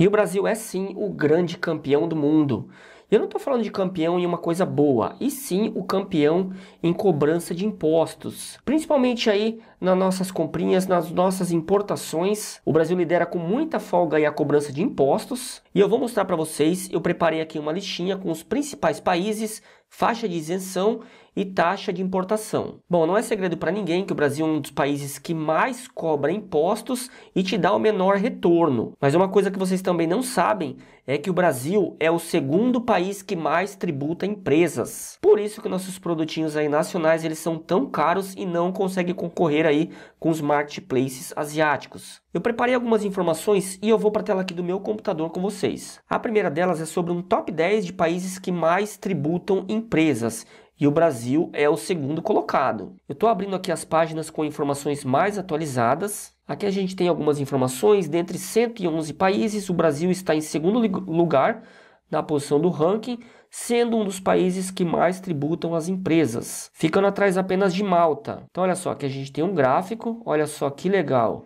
E o Brasil é sim o grande campeão do mundo. Eu não estou falando de campeão em uma coisa boa, e sim o campeão em cobrança de impostos. Principalmente aí nas nossas comprinhas, nas nossas importações. O Brasil lidera com muita folga aí a cobrança de impostos. E eu vou mostrar para vocês, eu preparei aqui uma listinha com os principais países, faixa de isenção e taxa de importação. Bom, não é segredo para ninguém que o Brasil é um dos países que mais cobra impostos e te dá o menor retorno. Mas uma coisa que vocês também não sabem é que o Brasil é o segundo país que mais tributa empresas. Por isso que nossos produtinhos aí nacionais eles são tão caros e não conseguem concorrer aí com os marketplaces asiáticos. Eu preparei algumas informações e eu vou para a tela aqui do meu computador com vocês. A primeira delas é sobre um top 10 de países que mais tributam empresas e o Brasil é o segundo colocado. Eu estou abrindo aqui as páginas com informações mais atualizadas. Aqui a gente tem algumas informações. Dentre 111 países, o Brasil está em segundo lugar na posição do ranking, sendo um dos países que mais tributam as empresas, ficando atrás apenas de Malta. Então, olha só, aqui a gente tem um gráfico. Olha só que legal.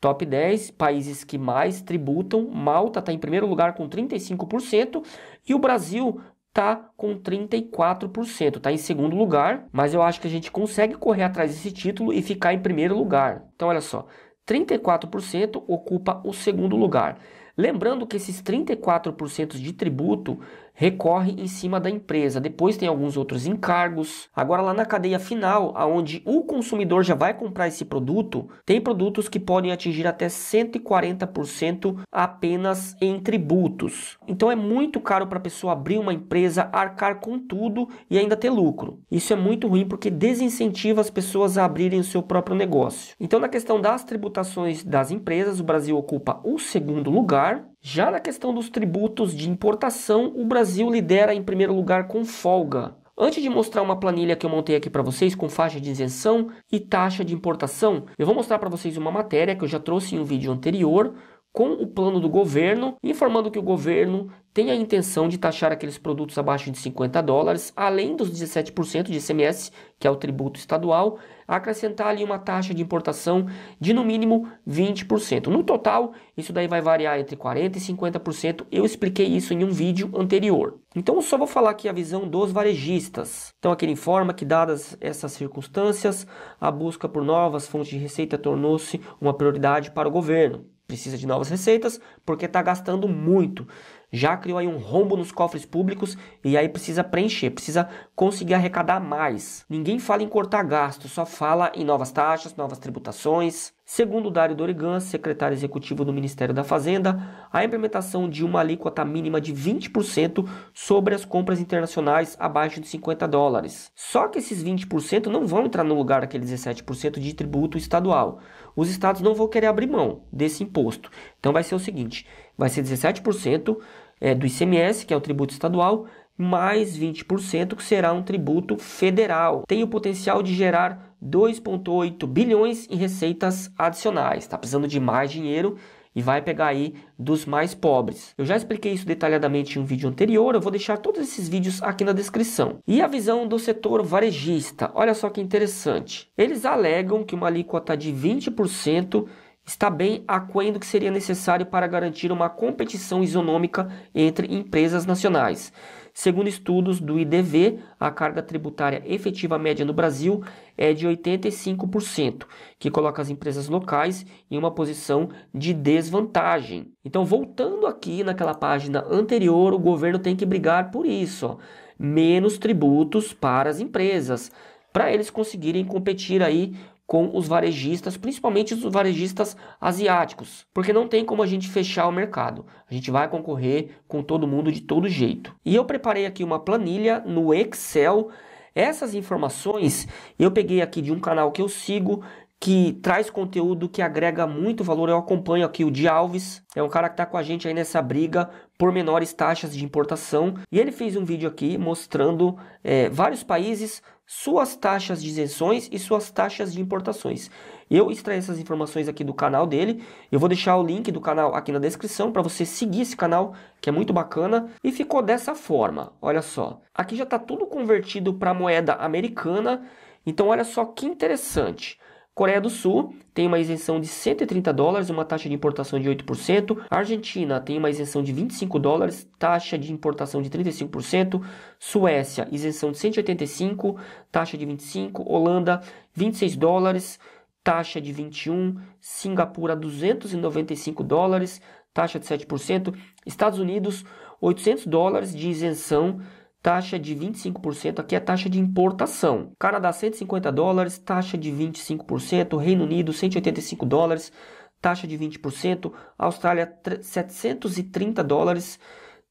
Top 10 países que mais tributam. Malta está em primeiro lugar com 35% e o Brasil tá com 34%, tá em segundo lugar, mas eu acho que a gente consegue correr atrás desse título e ficar em primeiro lugar. Então olha só, 34% ocupa o segundo lugar. Lembrando que esses 34% de tributo recorre em cima da empresa. Depois tem alguns outros encargos. Agora lá na cadeia final, aonde o consumidor já vai comprar esse produto, tem produtos que podem atingir até 140% apenas em tributos. Então é muito caro para a pessoa abrir uma empresa, arcar com tudo e ainda ter lucro. Isso é muito ruim porque desincentiva as pessoas a abrirem o seu próprio negócio. Então na questão das tributações das empresas, o Brasil ocupa o segundo lugar já na questão dos tributos de importação, o Brasil lidera em primeiro lugar com folga. Antes de mostrar uma planilha que eu montei aqui para vocês com faixa de isenção e taxa de importação, eu vou mostrar para vocês uma matéria que eu já trouxe em um vídeo anterior com o plano do governo, informando que o governo tem a intenção de taxar aqueles produtos abaixo de 50 dólares, além dos 17% de ICMS, que é o tributo estadual, acrescentar ali uma taxa de importação de no mínimo 20%. No total, isso daí vai variar entre 40% e 50%. Eu expliquei isso em um vídeo anterior. Então, eu só vou falar aqui a visão dos varejistas. Então, aqui ele informa que, dadas essas circunstâncias, a busca por novas fontes de receita tornou-se uma prioridade para o governo. Precisa de novas receitas porque está gastando muito já criou aí um rombo nos cofres públicos e aí precisa preencher, precisa conseguir arrecadar mais. Ninguém fala em cortar gastos, só fala em novas taxas, novas tributações. Segundo Dário Dorigan, secretário executivo do Ministério da Fazenda, a implementação de uma alíquota mínima de 20% sobre as compras internacionais abaixo de 50 dólares. Só que esses 20% não vão entrar no lugar daquele 17% de tributo estadual. Os estados não vão querer abrir mão desse imposto. Então vai ser o seguinte: vai ser 17% é, do ICMS, que é o tributo estadual, mais 20%, que será um tributo federal. Tem o potencial de gerar 2,8 bilhões em receitas adicionais. Está precisando de mais dinheiro e vai pegar aí dos mais pobres. Eu já expliquei isso detalhadamente em um vídeo anterior, eu vou deixar todos esses vídeos aqui na descrição. E a visão do setor varejista, olha só que interessante. Eles alegam que uma alíquota de 20% está bem aquém do que seria necessário para garantir uma competição isonômica entre empresas nacionais. Segundo estudos do IDV, a carga tributária efetiva média no Brasil é de 85%, que coloca as empresas locais em uma posição de desvantagem. Então, voltando aqui naquela página anterior, o governo tem que brigar por isso: ó, menos tributos para as empresas para eles conseguirem competir aí com os varejistas, principalmente os varejistas asiáticos, porque não tem como a gente fechar o mercado. A gente vai concorrer com todo mundo de todo jeito. E eu preparei aqui uma planilha no Excel. Essas informações eu peguei aqui de um canal que eu sigo que traz conteúdo que agrega muito valor. Eu acompanho aqui o Di Alves, é um cara que está com a gente aí nessa briga por menores taxas de importação. E ele fez um vídeo aqui mostrando é, vários países, suas taxas de isenções e suas taxas de importações. Eu extraí essas informações aqui do canal dele. Eu vou deixar o link do canal aqui na descrição para você seguir esse canal, que é muito bacana. E ficou dessa forma, olha só. Aqui já está tudo convertido para moeda americana. Então olha só que interessante. Coreia do Sul tem uma isenção de 130 dólares, uma taxa de importação de 8%. Argentina tem uma isenção de 25 dólares, taxa de importação de 35%. Suécia, isenção de 185, taxa de 25. Holanda, 26 dólares, taxa de 21. Singapura, 295 dólares, taxa de 7%. Estados Unidos, 800 dólares de isenção taxa de 25%, aqui é taxa de importação. Canadá 150 dólares, taxa de 25%, Reino Unido 185 dólares, taxa de 20%, Austrália 730 dólares,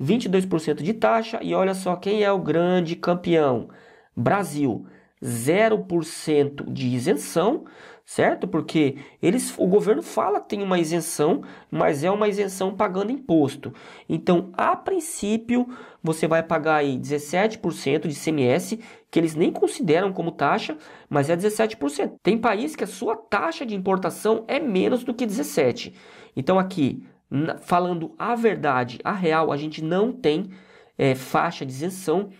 22% de taxa e olha só quem é o grande campeão: Brasil. 0% de isenção, certo? Porque eles, o governo fala que tem uma isenção, mas é uma isenção pagando imposto. Então, a princípio, você vai pagar aí 17% de CMS, que eles nem consideram como taxa, mas é 17%. Tem país que a sua taxa de importação é menos do que 17. Então, aqui, falando a verdade, a real, a gente não tem é, faixa de isenção.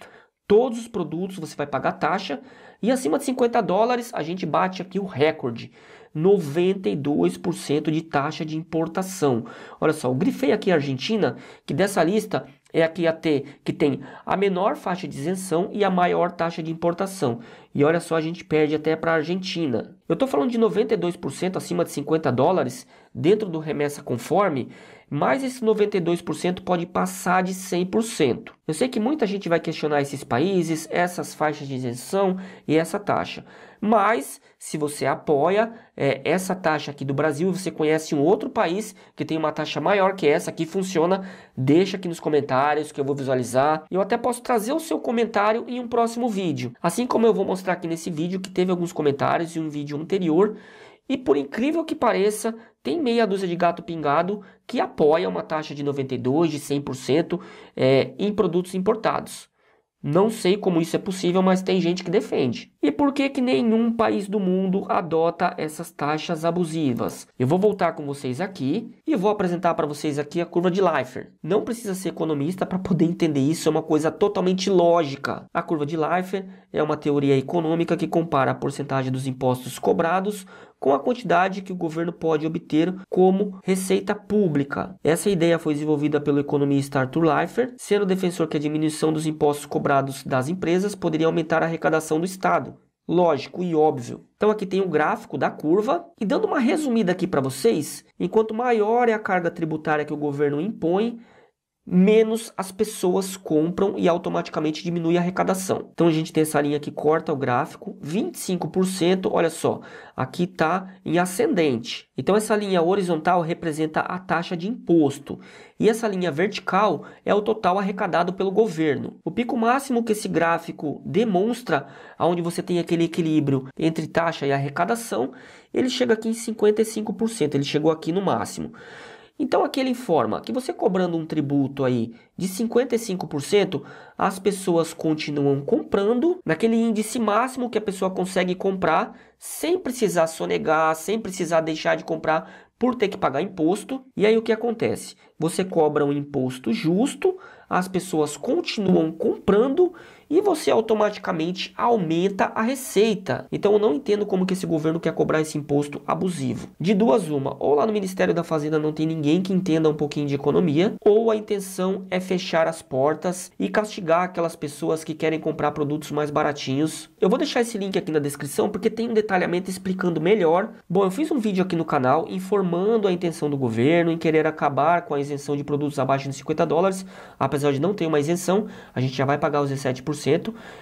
Todos os produtos você vai pagar taxa. E acima de 50 dólares, a gente bate aqui o recorde. 92% de taxa de importação. Olha só, o grifei aqui a Argentina, que dessa lista é a a ter, que tem a menor faixa de isenção e a maior taxa de importação. E olha só, a gente perde até para a Argentina. Eu estou falando de 92% acima de 50 dólares dentro do remessa conforme, mas esse 92% pode passar de 100%. Eu sei que muita gente vai questionar esses países, essas faixas de isenção e essa taxa. Mas se você apoia é, essa taxa aqui do Brasil, e você conhece um outro país que tem uma taxa maior que essa que funciona, deixa aqui nos comentários que eu vou visualizar. Eu até posso trazer o seu comentário em um próximo vídeo. Assim como eu vou mostrar mostrar aqui nesse vídeo que teve alguns comentários de um vídeo anterior e por incrível que pareça, tem meia dúzia de gato pingado que apoia uma taxa de 92, de 100% é, eh, em produtos importados. Não sei como isso é possível, mas tem gente que defende. E por que que nenhum país do mundo adota essas taxas abusivas? Eu vou voltar com vocês aqui e vou apresentar para vocês aqui a curva de Leifert. Não precisa ser economista para poder entender isso, é uma coisa totalmente lógica. A curva de Leifert é uma teoria econômica que compara a porcentagem dos impostos cobrados com a quantidade que o governo pode obter como receita pública. Essa ideia foi desenvolvida pelo economista Arthur Leifert, sendo defensor que a diminuição dos impostos cobrados das empresas poderia aumentar a arrecadação do Estado. Lógico e óbvio. Então aqui tem o um gráfico da curva e dando uma resumida aqui para vocês, enquanto maior é a carga tributária que o governo impõe, menos as pessoas compram e automaticamente diminui a arrecadação. Então a gente tem essa linha que corta o gráfico, 25%, olha só, aqui está em ascendente. Então essa linha horizontal representa a taxa de imposto e essa linha vertical é o total arrecadado pelo governo. O pico máximo que esse gráfico demonstra, onde você tem aquele equilíbrio entre taxa e arrecadação, ele chega aqui em 55%, ele chegou aqui no máximo. Então aqui ele informa que você cobrando um tributo aí de 55%, as pessoas continuam comprando naquele índice máximo que a pessoa consegue comprar sem precisar sonegar, sem precisar deixar de comprar por ter que pagar imposto. E aí o que acontece? Você cobra um imposto justo, as pessoas continuam comprando e você automaticamente aumenta a receita. Então eu não entendo como que esse governo quer cobrar esse imposto abusivo. De duas uma, ou lá no Ministério da Fazenda não tem ninguém que entenda um pouquinho de economia, ou a intenção é fechar as portas e castigar aquelas pessoas que querem comprar produtos mais baratinhos. Eu vou deixar esse link aqui na descrição porque tem um detalhamento explicando melhor. Bom, eu fiz um vídeo aqui no canal informando a intenção do governo em querer acabar com a isenção de produtos abaixo de 50 dólares, apesar de não ter uma isenção, a gente já vai pagar os 17%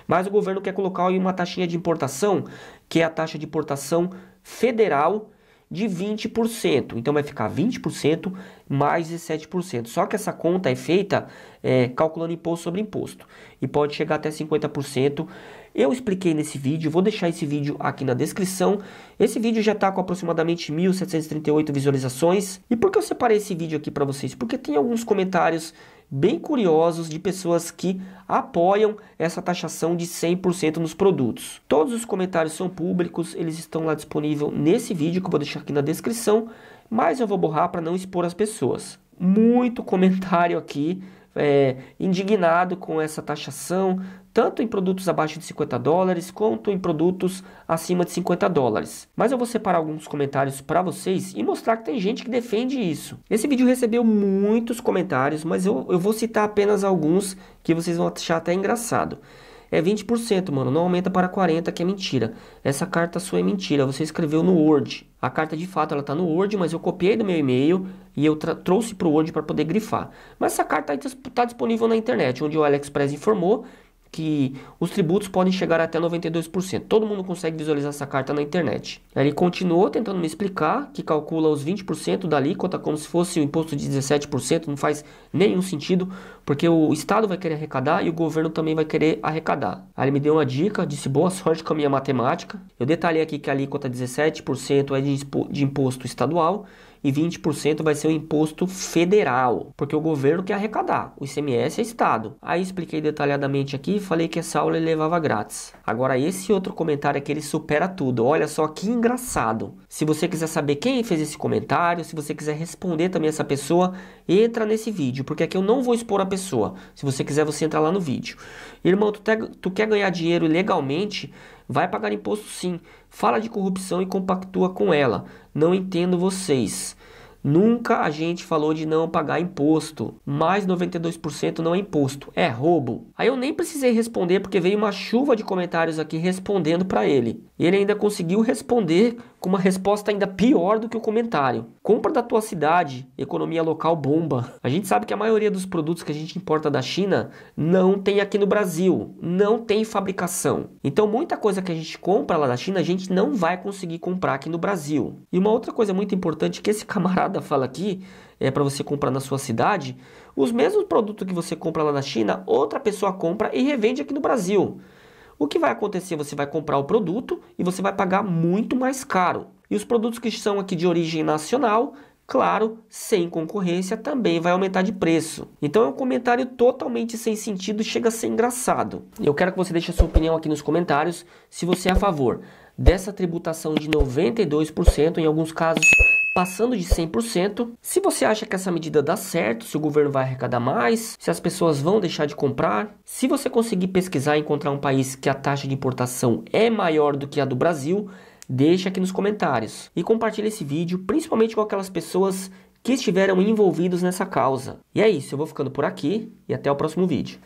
mas o governo quer colocar aí uma taxinha de importação, que é a taxa de importação federal de 20%. Então vai ficar 20% mais 17%. Só que essa conta é feita é, calculando imposto sobre imposto e pode chegar até 50%. Eu expliquei nesse vídeo, vou deixar esse vídeo aqui na descrição. Esse vídeo já está com aproximadamente 1.738 visualizações. E por que eu separei esse vídeo aqui para vocês? Porque tem alguns comentários bem curiosos de pessoas que apoiam essa taxação de 100% nos produtos. Todos os comentários são públicos, eles estão lá disponível nesse vídeo que eu vou deixar aqui na descrição, mas eu vou borrar para não expor as pessoas. Muito comentário aqui, é, indignado com essa taxação, tanto em produtos abaixo de 50 dólares quanto em produtos acima de 50 dólares. Mas eu vou separar alguns comentários para vocês e mostrar que tem gente que defende isso. Esse vídeo recebeu muitos comentários, mas eu, eu vou citar apenas alguns que vocês vão achar até engraçado é 20%, mano. Não aumenta para 40%, que é mentira. Essa carta sua é mentira. Você escreveu no Word. A carta de fato ela está no Word, mas eu copiei do meu e-mail e eu trouxe para o Word para poder grifar. Mas essa carta está tá disponível na internet, onde o AliExpress informou que os tributos podem chegar até 92%. Todo mundo consegue visualizar essa carta na internet. Ele continuou tentando me explicar que calcula os 20% da alíquota como se fosse o imposto de 17%, não faz nenhum sentido, porque o Estado vai querer arrecadar e o governo também vai querer arrecadar. Aí ele me deu uma dica, disse boa sorte com a minha matemática. Eu detalhei aqui que a alíquota 17% é de imposto estadual e 20% vai ser o imposto federal, porque o governo quer arrecadar, o ICMS é Estado. Aí expliquei detalhadamente aqui e falei que essa aula ele levava grátis. Agora, esse outro comentário aqui ele supera tudo. Olha só que engraçado. Se você quiser saber quem fez esse comentário, se você quiser responder também essa pessoa, entra nesse vídeo, porque aqui eu não vou expor a pessoa. Se você quiser, você entra lá no vídeo. Irmão, tu, te, tu quer ganhar dinheiro legalmente? Vai pagar imposto sim. Fala de corrupção e compactua com ela. Não entendo vocês. Nunca a gente falou de não pagar imposto. Mais 92% não é imposto, é roubo. Aí eu nem precisei responder porque veio uma chuva de comentários aqui respondendo para ele. E ele ainda conseguiu responder com uma resposta ainda pior do que o comentário. Compra da tua cidade, economia local bomba. A gente sabe que a maioria dos produtos que a gente importa da China não tem aqui no Brasil, não tem fabricação. Então muita coisa que a gente compra lá da China a gente não vai conseguir comprar aqui no Brasil. E uma outra coisa muito importante é que esse camarada Prada fala aqui, é para você comprar na sua cidade, os mesmos produtos que você compra lá na China, outra pessoa compra e revende aqui no Brasil. O que vai acontecer? Você vai comprar o produto e você vai pagar muito mais caro. E os produtos que são aqui de origem nacional, claro, sem concorrência, também vai aumentar de preço. Então é um comentário totalmente sem sentido e chega a ser engraçado. Eu quero que você deixe a sua opinião aqui nos comentários se você é a favor dessa tributação de 92%, em alguns casos passando de 100%. Se você acha que essa medida dá certo, se o governo vai arrecadar mais, se as pessoas vão deixar de comprar, se você conseguir pesquisar e encontrar um país que a taxa de importação é maior do que a do Brasil, deixa aqui nos comentários e compartilhe esse vídeo, principalmente com aquelas pessoas que estiveram envolvidos nessa causa. E é isso, eu vou ficando por aqui e até o próximo vídeo.